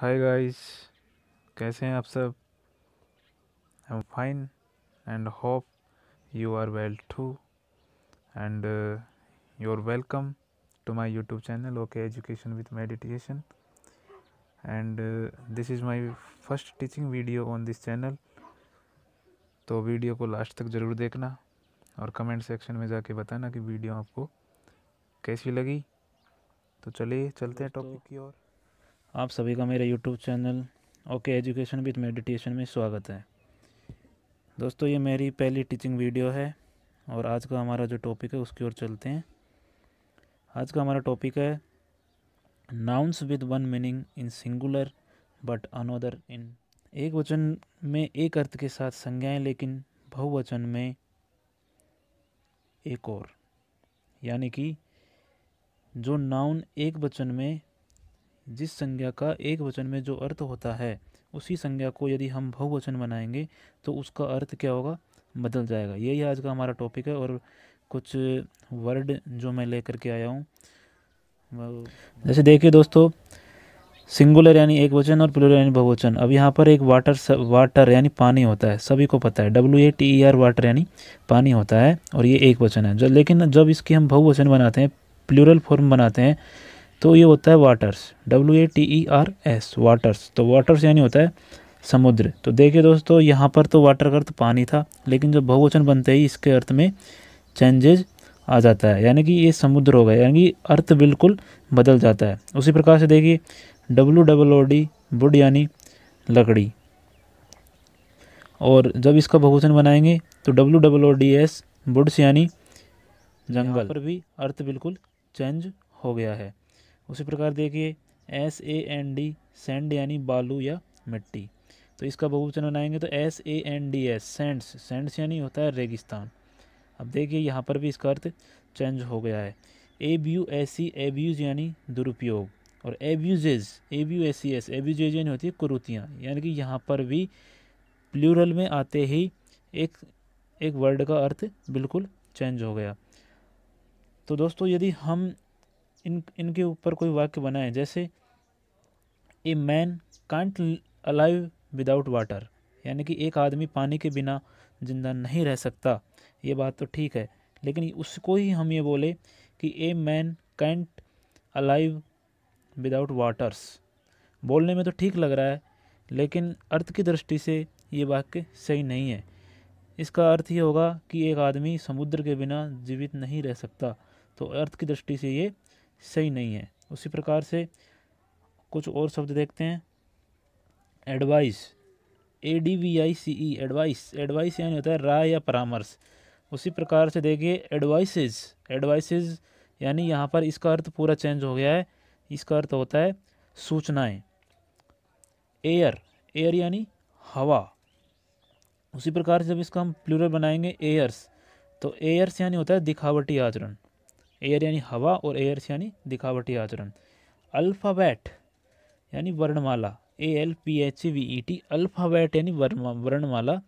hi guys कैसे हैं आप सब I am fine and hope you are well too and you are welcome to my YouTube channel okay education with meditation and this is my first teaching video on this channel तो video को last तक ज़रूर देखना और comment section में जाके बताना कि वीडियो आपको कैसी लगी तो चलिए चलते हैं टॉपिक की ओर आप सभी का मेरे YouTube channel okay education with meditation में स्वागत है दोस्तों ये मेरी पहली टीचिंग वीडियो है और आज का हमारा जो टॉपिक है उसकी ओर चलते हैं आज का हमारा टॉपिक है nouns with one meaning in singular but another in एक वचन में एक अर्थ के साथ संज्ञाएं लेकिन बहुवचन में एक और यानी कि जो नाउन एक वचन में जिस संज्ञा का एक वचन में जो अर्थ होता है उसी संज्ञा को यदि हम बहुवचन बनाएंगे तो उसका अर्थ क्या होगा बदल जाएगा यही आज का हमारा टॉपिक है और कुछ वर्ड जो मैं लेकर के आया हूँ जैसे देखिए दोस्तों सिंगुलर यानी एक वचन और प्लुरल यानी बहुवचन अब यहाँ पर एक वाटर स, वाटर यानी पानी होता है सभी को पता है W A T E R water यानी पानी होता है और ये एक वचन है जब लेकिन जब इसकी हम बहुवचन बनाते हैं प्लूरल फॉर्म बनाते हैं तो ये होता है waters W A T E R S waters तो वाटर्स यानी होता है समुद्र तो देखिए दोस्तों यहाँ पर तो वाटर का अर्थ पानी था लेकिन जब बहुवचन बनते ही इसके अर्थ में चेंजेज आ जाता है यानी कि ये समुद्र हो गया यानी कि अर्थ बिल्कुल बदल जाता है उसी प्रकार से देखिए W double O D wood यानी लकड़ी और जब इसका बहुवचन बनाएंगे तो W double O D S woods यानी जंगल पर भी अर्थ बिल्कुल चेंज हो गया है उसी प्रकार देखिए S A N D sand यानी बालू या मिट्टी तो इसका बहुवचन बनाएंगे तो S A N D S sands sands यानी होता है रेगिस्तान अब देखिए यहाँ पर भी इसका अर्थ चेंज हो गया है ए एब्यू एसी एब्यूज यानी दुरुपयोग और एब्यूजेज एब्यू सी एस एब्यूजेज यानी होती है कुरुतियाँ यानी कि यहाँ पर भी प्लूरल में आते ही एक एक वर्ड का अर्थ बिल्कुल चेंज हो गया तो दोस्तों यदि हम इन इनके ऊपर कोई वाक्य बना है जैसे a man can't alive without water यानी कि एक आदमी पानी के बिना जिंदा नहीं रह सकता ये बात तो ठीक है लेकिन उसको ही हम ये बोले कि a man can't alive without waters बोलने में तो ठीक लग रहा है लेकिन अर्थ की दृष्टि से ये वाक्य सही नहीं है इसका अर्थ ये होगा कि एक आदमी समुद्र के बिना जीवित नहीं रह सकता तो अर्थ की दृष्टि से ये सही नहीं है उसी प्रकार से कुछ और शब्द देखते हैं advice A D V I C E advice advice यानी होता है राय या परामर्श उसी प्रकार से देखिए एडवाइसेस एडवाइसेस यानी यहाँ पर इसका अर्थ पूरा चेंज हो गया है इसका अर्थ होता है सूचनाएं एयर एयर यानी हवा उसी प्रकार से जब इसका हम प्लूरल बनाएंगे एयर्स तो एयर्स यानी होता है दिखावटी आचरण एयर यानी हवा और एयर्स यानी दिखावटी आचरण अल्फ़ाबैट यानी वर्णमाला A L P H V E T alphabet यानी वर्णमाला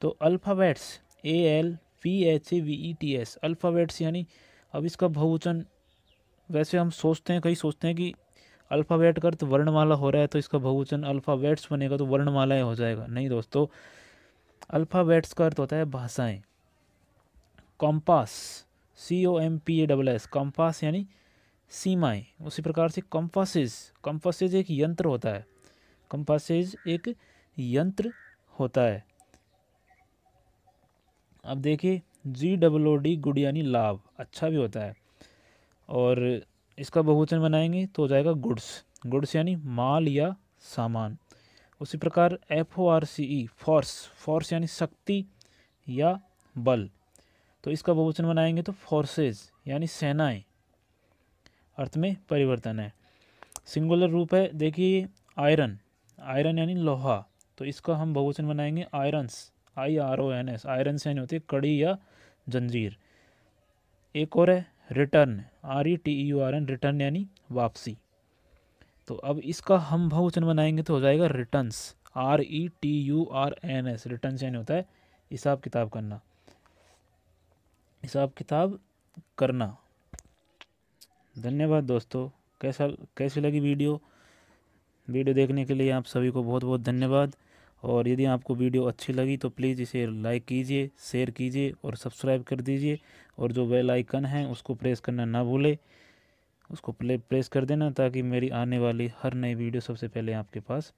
तो alphabets A L P H V E T S alphabets यानी अब इसका बहुवचन वैसे हम सोचते हैं कई सोचते हैं कि अल्फाबैट का अर्थ वर्णमाला हो रहा है तो इसका बहुवचन अल्फाबैट्स बनेगा तो वर्णमाला हो जाएगा नहीं दोस्तों अल्फाबैट्स का अर्थ होता है भाषाएं compass C O M P A double S compass यानी सीमाएं उसी प्रकार से कम्फासिस कम्फासिस एक यंत्र होता है कम्फासिस एक यंत्र होता है अब देखिए G double O D good यानी लाभ अच्छा भी होता है और इसका बहुवचन बनाएंगे तो हो जाएगा गुड्स गुड्स यानी माल या सामान उसी प्रकार F O R C E force force यानी शक्ति या बल तो इसका बहुवचन बनाएंगे तो फोर्सेज यानी सेनाएं अर्थ में परिवर्तन है सिंगुलर रूप है देखिए आयरन आयरन यानी लोहा तो इसका हम बहुवचन बनाएंगे irons I R O N S iron से यानी होती है कड़ी या जंजीर एक और है return R E T U R N return यानी वापसी तो अब इसका हम बहुवचन बनाएंगे तो हो जाएगा returns R E T U R N S return यानी होता है हिसाब किताब करना हिसाब किताब करना धन्यवाद दोस्तों कैसा कैसी लगी वीडियो वीडियो देखने के लिए आप सभी को बहुत बहुत धन्यवाद और यदि आपको वीडियो अच्छी लगी तो प्लीज़ इसे लाइक कीजिए शेयर कीजिए और सब्सक्राइब कर दीजिए और जो बेल आइकन है उसको प्रेस करना ना भूलें उसको प्ले प्रेस कर देना ताकि मेरी आने वाली हर नई वीडियो सबसे पहले आपके पास